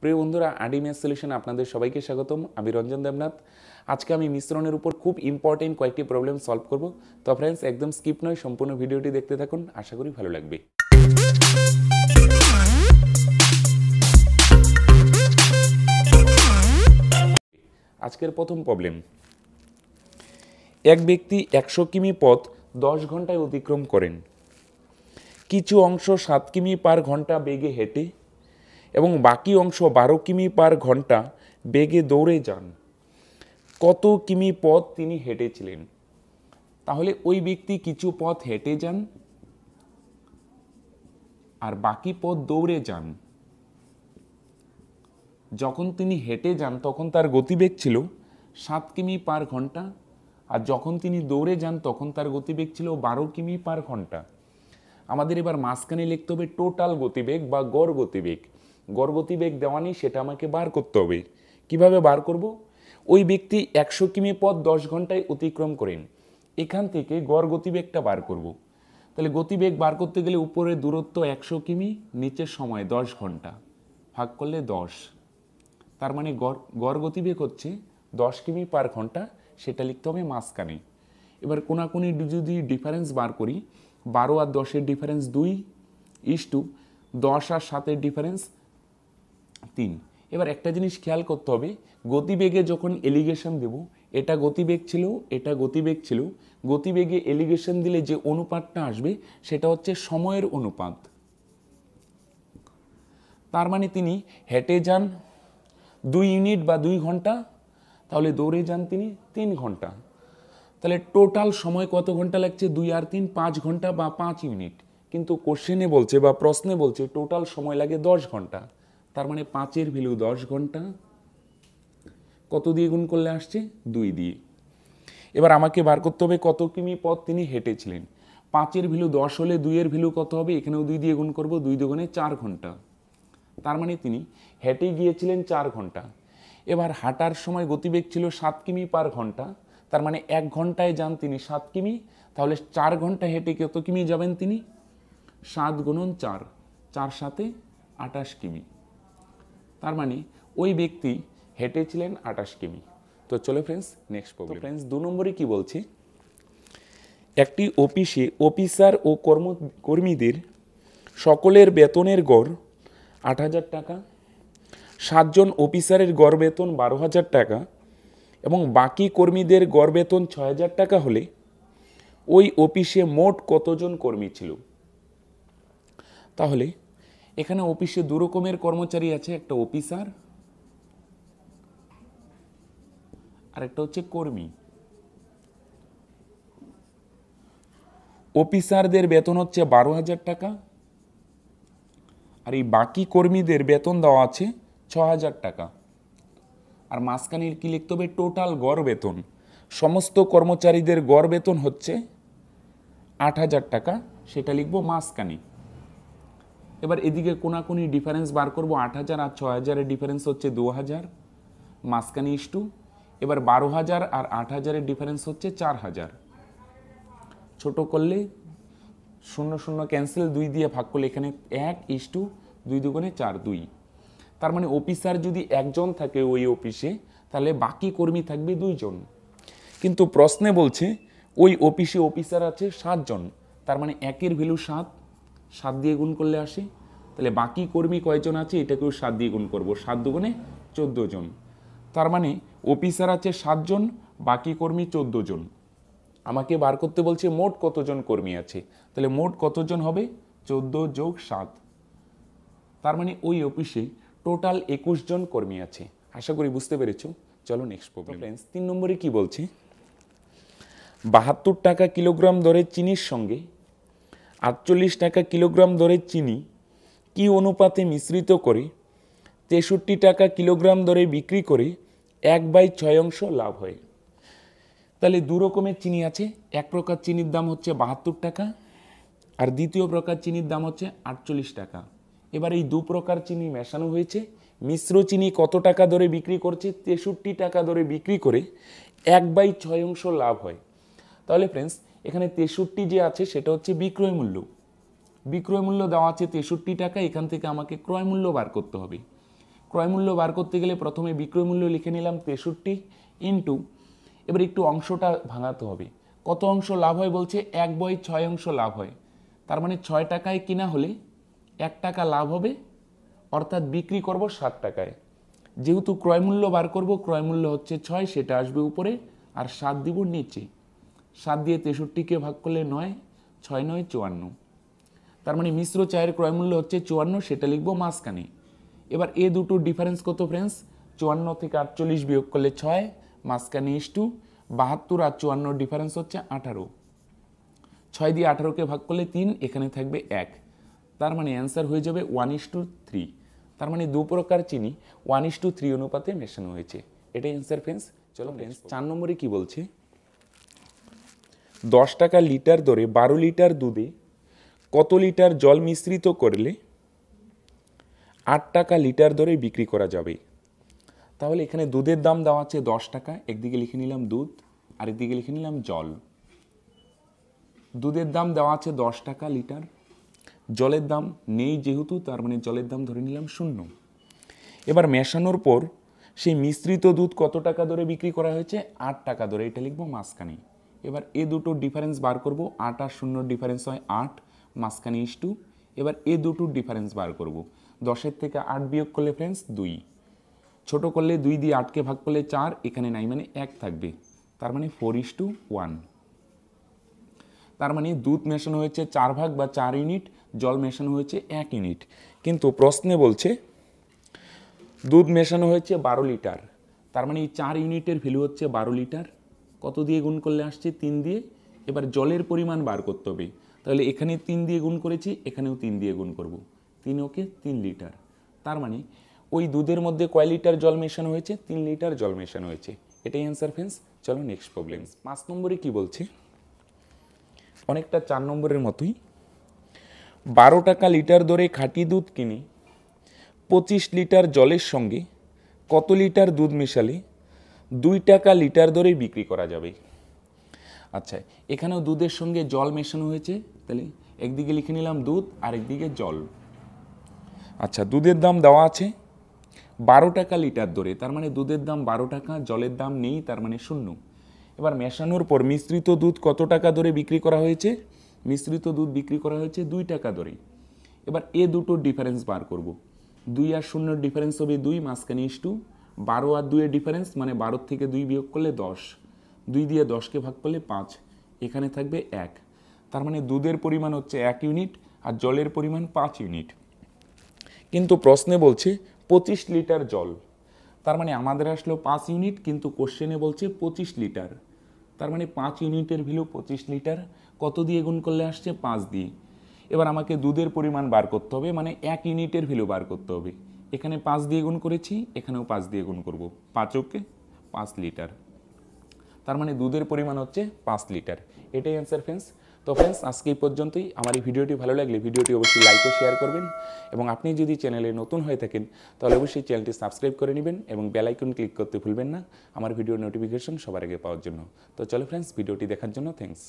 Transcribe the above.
প্রিয় বন্ধুরা আডিমিয়া সলিউশন আপনাদের সবাইকে স্বাগতম আমি রঞ্জন দেবনাথ আজকে আমি মিশ্রণের উপর খুব ইম্পর্টেন্ট কয়েকটি প্রবলেম সলভ করব তো ফ্রেন্ডস একদম স্কিপ নয় সম্পূর্ণ ভিডিওটি দেখতে থাকুন আশা করি ভালো লাগবে আজকের প্রথম প্রবলেম এক ব্যক্তি একশো কিমি পথ দশ ঘন্টায় অতিক্রম করেন কিছু অংশ সাত কিমি পার ঘন্টা বেগে হেঁটে এবং বাকি অংশ বারো কিমি পার ঘন্টা বেগে দৌড়ে যান কত কিমি পথ তিনি হেঁটেছিলেন তাহলে ওই ব্যক্তি কিছু পথ হেঁটে যান আর বাকি পথ দৌড়ে যান যখন তিনি হেঁটে যান তখন তার গতিবেগ ছিল সাত কিমি পার ঘন্টা আর যখন তিনি দৌড়ে যান তখন তার গতিবেগ ছিল বারো কিমি পার ঘন্টা আমাদের এবার মাঝখানে লিখতে হবে টোটাল গতিবেগ বা গড় গতিবেগ বেগ দেওয়ানি সেটা আমাকে বার করতে হবে কিভাবে বার করব ওই ব্যক্তি একশো কিমি পথ দশ ঘন্টায় অতিক্রম করেন এখান থেকে গড় গতিবেগটা বার করব। তাহলে গতিবেগ বার করতে গেলে উপরে দূরত্ব একশো কিমি নিচের সময় দশ ঘন্টা ভাগ করলে দশ তার মানে গড় গতিবেগ হচ্ছে দশ কিমি পার ঘন্টা সেটা লিখতে হবে মাঝখানে এবার কোনাকুনি যদি ডিফারেন্স বার করি বারো আর দশের ডিফারেন্স দুই ইস টু দশ আর সাতের ডিফারেন্স তিন এবার একটা জিনিস খেয়াল করতে হবে গতিবেগে যখন এলিগেশন দেব এটা গতিবেগ ছিল এটা গতিবেগ ছিল গতিবেগে এলিগেশন দিলে যে অনুপাতটা আসবে সেটা হচ্ছে সময়ের অনুপাত তার মানে তিনি হেঁটে যান দুই ইউনিট বা দুই ঘন্টা তাহলে দৌড়ে যান তিনি তিন ঘন্টা তাহলে টোটাল সময় কত ঘন্টা লাগছে দুই আর তিন পাঁচ ঘন্টা বা পাঁচ ইউনিট কিন্তু কোশ্চেনে বলছে বা প্রশ্নে বলছে টোটাল সময় লাগে দশ ঘন্টা তার মানে পাঁচের ভ্যালু দশ ঘন্টা কত দিয়ে গুণ করলে আসছে দুই দিয়ে এবার আমাকে বার করতে হবে কত কিমি পথ তিনি হেঁটেছিলেন পাঁচের ভ্যালু দশ হলে দুইয়ের ভ্যালু কত হবে এখানেও দুই দিয়ে গুণ করব দুই দুগুণে চার ঘন্টা তার মানে তিনি হেঁটে গিয়েছিলেন চার ঘন্টা এবার হাঁটার সময় গতিবেগ ছিল সাত কিমি পার ঘন্টা তার মানে এক ঘন্টায় যান তিনি সাত কিমি তাহলে চার ঘন্টা হেঁটে কত কিমি যাবেন তিনি সাত গুণন চার চার সাথে আটাশ কিমি তার মানে ওই ব্যক্তি হেঁটেছিলেন আটাশ কিমি তো চলো ফ্রেন্ডস নেক্সট প্রবলেম ফ্রেন্ডস দু নম্বরে কি বলছে একটি অফিসে অফিসার ও কর্ম কর্মীদের সকলের বেতনের গড় আট হাজার টাকা সাতজন অফিসারের গড় বেতন বারো হাজার টাকা এবং বাকি কর্মীদের গড় বেতন ছয় হাজার টাকা হলে ওই অফিসে মোট কতজন কর্মী ছিল তাহলে এখানে অফিসে দু রকমের কর্মচারী আছে একটা অফিসার আর একটা হচ্ছে কর্মী অফিসারদের বেতন হচ্ছে বারো হাজার টাকা আর এই বাকি কর্মীদের বেতন দেওয়া আছে ছ হাজার টাকা আর মাঝখানের কি লিখতে হবে টোটাল গড় বেতন সমস্ত কর্মচারীদের গড় বেতন হচ্ছে আট হাজার টাকা সেটা লিখবো মাঝখানে এবার এদিকে কোনাকুনি ডিফারেন্স বার করব আট হাজার আর ছয় হাজারের ডিফারেন্স হচ্ছে দু হাজার মাসকানি ইস্টু এবার বারো হাজার আর আট হাজারের ডিফারেন্স হচ্ছে চার হাজার ছোটো করলে শূন্য শূন্য ক্যান্সেল দুই দিয়ে ভাগ করলে এখানে এক ইস্টু দুই দুগুণে চার দুই তার মানে অফিসার যদি একজন থাকে ওই অফিসে তাহলে বাকি কর্মী থাকবে দুইজন কিন্তু প্রশ্নে বলছে ওই অফিসে অফিসার আছে সাতজন তার মানে একের ভ্যালু সাত সাত দিয়ে গুণ করলে আসে তাহলে বাকি কর্মী কয়জন আছে এটাকেও সাত দিয়ে গুণ করবো সাত দুগুণে চোদ্দ জন তার মানে অফিসার আছে সাতজন বাকি কর্মী চোদ্দ জন আমাকে বার করতে বলছে মোট কতজন কর্মী আছে তাহলে মোট কতজন হবে চোদ্দো যোগ সাত তার মানে ওই অফিসে টোটাল একুশ জন কর্মী আছে আশা করি বুঝতে পেরেছ চলো নেক্সট প্রবলেম ফ্রেন্ডস তিন নম্বরে কি বলছে বাহাত্তর টাকা কিলোগ্রাম দরে চিনির সঙ্গে আটচল্লিশ টাকা কিলোগ্রাম দরে চিনি কি অনুপাতে মিশ্রিত করে তেষট্টি টাকা কিলোগ্রাম দরে বিক্রি করে এক বাই ছয় অংশ লাভ হয় তাহলে দু রকমের চিনি আছে এক প্রকার চিনির দাম হচ্ছে বাহাত্তর টাকা আর দ্বিতীয় প্রকার চিনির দাম হচ্ছে আটচল্লিশ টাকা এবার এই দু প্রকার চিনি মেশানো হয়েছে মিশ্র চিনি কত টাকা দরে বিক্রি করছে তেষট্টি টাকা দরে বিক্রি করে এক বাই ছয় অংশ লাভ হয় তাহলে ফ্রেন্ডস এখানে তেষট্টি যে আছে সেটা হচ্ছে বিক্রয় মূল্য বিক্রয় মূল্য দেওয়া আছে তেষট্টি টাকা এখান থেকে আমাকে ক্রয় মূল্য বার করতে হবে ক্রয় মূল্য বার করতে গেলে প্রথমে বিক্রয় মূল্য লিখে নিলাম তেষট্টি ইন্টু এবার একটু অংশটা ভাঙাতে হবে কত অংশ লাভ হয় বলছে এক বই ছয় অংশ লাভ হয় তার মানে ছয় টাকায় কিনা হলে এক টাকা লাভ হবে অর্থাৎ বিক্রি করব সাত টাকায় যেহেতু ক্রয়মূল্য বার করব ক্রয়মূল্য হচ্ছে ছয় সেটা আসবে উপরে আর সাত দিব নিচে সাত দিয়ে তেষট্টিকে ভাগ করলে নয় ছয় নয় চুয়ান্ন তার মানে মিশ্র চায়ের ক্রয়মূল্য হচ্ছে চুয়ান্ন সেটা লিখবো মাঝখানে এবার এ দুটো ডিফারেন্স কত ফ্রেন্ডস চুয়ান্ন থেকে আটচল্লিশ বিয়োগ করলে ছয় মাঝখানে ইস টু বাহাত্তর আর চুয়ান্ন ডিফারেন্স হচ্ছে আঠারো ছয় দিয়ে আঠারোকে ভাগ করলে তিন এখানে থাকবে এক তার মানে অ্যান্সার হয়ে যাবে ওয়ান ইস টু থ্রি তার মানে দু প্রকার চিনি ওয়ান ইস টু থ্রি অনুপাতে মেশানো হয়েছে এটাই অ্যান্সার ফ্রেন্ডস চলো ফ্রেন্ডস চার নম্বরে কি বলছে দশ টাকা লিটার দরে বারো লিটার দুধে কত লিটার জল মিশ্রিত করলে আট টাকা লিটার দরে বিক্রি করা যাবে তাহলে এখানে দুধের দাম দেওয়া আছে দশ টাকা একদিকে লিখে নিলাম দুধ আর একদিকে লিখে নিলাম জল দুধের দাম দেওয়া আছে দশ টাকা লিটার জলের দাম নেই যেহেতু তার মানে জলের দাম ধরে নিলাম শূন্য এবার মেশানোর পর সেই মিশ্রিত দুধ কত টাকা দরে বিক্রি করা হয়েছে আট টাকা দরে এটা লিখবো মাঝখানেই এবার এ দুটো ডিফারেন্স বার করব আট আর শূন্যর ডিফারেন্স হয় আট মাঝখানে ইস টু এবার এ দুটোর ডিফারেন্স বার করব দশের থেকে আট বিয়োগ করলে ফ্রেন্ডস দুই ছোট করলে দুই দিয়ে আটকে ভাগ করলে চার এখানে নাই মানে এক থাকবে তার মানে ফোর ইস টু ওয়ান তার মানে দুধ মেশানো হয়েছে চার ভাগ বা চার ইউনিট জল মেশানো হয়েছে এক ইউনিট কিন্তু প্রশ্নে বলছে দুধ মেশানো হয়েছে বারো লিটার তার মানে এই চার ইউনিটের ভ্যালু হচ্ছে বারো লিটার কত দিয়ে গুণ করলে আসছে তিন দিয়ে এবার জলের পরিমাণ বার করতে হবে তাহলে এখানে তিন দিয়ে গুণ করেছি এখানেও তিন দিয়ে গুণ করব তিন ওকে তিন লিটার তার মানে ওই দুধের মধ্যে কয় লিটার জল মেশানো হয়েছে তিন লিটার জল মেশানো হয়েছে এটাই অ্যান্সার ফ্রেন্স চলো নেক্সট প্রবলেম পাঁচ নম্বরে কি বলছে অনেকটা চার নম্বরের মতোই বারো টাকা লিটার দরে খাঁটি দুধ কিনে পঁচিশ লিটার জলের সঙ্গে কত লিটার দুধ মেশালে দুই টাকা লিটার দরেই বিক্রি করা যাবে আচ্ছা এখানেও দুধের সঙ্গে জল মেশানো হয়েছে তাহলে একদিকে লিখে নিলাম দুধ আর একদিকে জল আচ্ছা দুধের দাম দেওয়া আছে বারো টাকা লিটার দরে তার মানে দুধের দাম বারো টাকা জলের দাম নেই তার মানে শূন্য এবার মেশানোর পর মিশ্রিত দুধ কত টাকা দরে বিক্রি করা হয়েছে মিশ্রিত দুধ বিক্রি করা হয়েছে দুই টাকা দরে এবার এ দুটোর ডিফারেন্স বার করব দুই আর শূন্যর ডিফারেন্স হবে দুই মাঝখানে ইস টু বারো আর দুয়ের ডিফারেন্স মানে বারোর থেকে দুই বিয়োগ করলে দশ দুই দিয়ে দশকে ভাগ করলে পাঁচ এখানে থাকবে এক তার মানে দুধের পরিমাণ হচ্ছে এক ইউনিট আর জলের পরিমাণ পাঁচ ইউনিট কিন্তু প্রশ্নে বলছে পঁচিশ লিটার জল তার মানে আমাদের আসলো পাঁচ ইউনিট কিন্তু কোশ্চেনে বলছে পঁচিশ লিটার তার মানে পাঁচ ইউনিটের ভ্যালু পঁচিশ লিটার কত দিয়ে গুণ করলে আসছে পাঁচ দিয়ে এবার আমাকে দুধের পরিমাণ বার করতে হবে মানে এক ইউনিটের ভ্যালু বার করতে হবে এখানে পাঁচ দিয়ে গুণ করেছি এখানেও পাঁচ দিয়ে গুণ করব ওকে পাঁচ লিটার তার মানে দুধের পরিমাণ হচ্ছে পাঁচ লিটার এটাই অ্যান্সার ফ্রেন্ডস তো ফ্রেন্ডস আজকে এই পর্যন্তই আমার এই ভিডিওটি ভালো লাগলে ভিডিওটি অবশ্যই লাইক ও শেয়ার করবেন এবং আপনি যদি চ্যানেলে নতুন হয়ে থাকেন তাহলে অবশ্যই চ্যানেলটি সাবস্ক্রাইব করে নেবেন এবং বেলাইকন ক্লিক করতে ভুলবেন না আমার ভিডিওর নোটিফিকেশন সবার আগে পাওয়ার জন্য তো চলো ফ্রেন্ডস ভিডিওটি দেখার জন্য থ্যাংকস